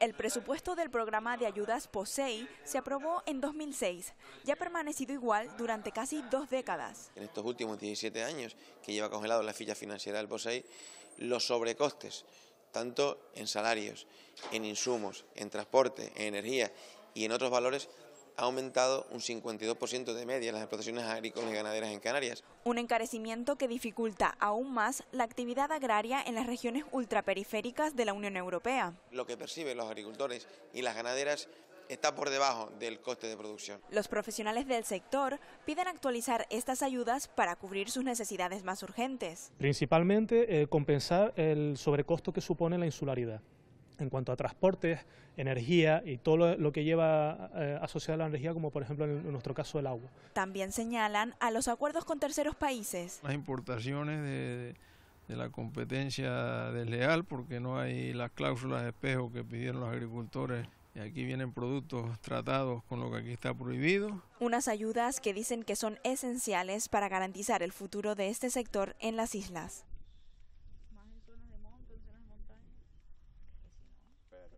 El presupuesto del programa de ayudas POSEI se aprobó en 2006 y ha permanecido igual durante casi dos décadas. En estos últimos 17 años que lleva congelado la ficha financiera del POSEI, los sobrecostes, tanto en salarios, en insumos, en transporte, en energía y en otros valores, ha aumentado un 52% de media en las explotaciones agrícolas y ganaderas en Canarias. Un encarecimiento que dificulta aún más la actividad agraria en las regiones ultraperiféricas de la Unión Europea. Lo que perciben los agricultores y las ganaderas está por debajo del coste de producción. Los profesionales del sector piden actualizar estas ayudas para cubrir sus necesidades más urgentes. Principalmente eh, compensar el sobrecosto que supone la insularidad en cuanto a transportes, energía y todo lo, que lleva eh, asociado a la energía, como por ejemplo en, nuestro caso el agua. También señalan a los acuerdos con terceros países. Las importaciones de, de la competencia desleal, porque no hay las cláusulas de espejo que pidieron los agricultores y aquí vienen productos tratados con lo que aquí está prohibido. Unas ayudas que dicen que son esenciales para garantizar el futuro de este sector en las islas.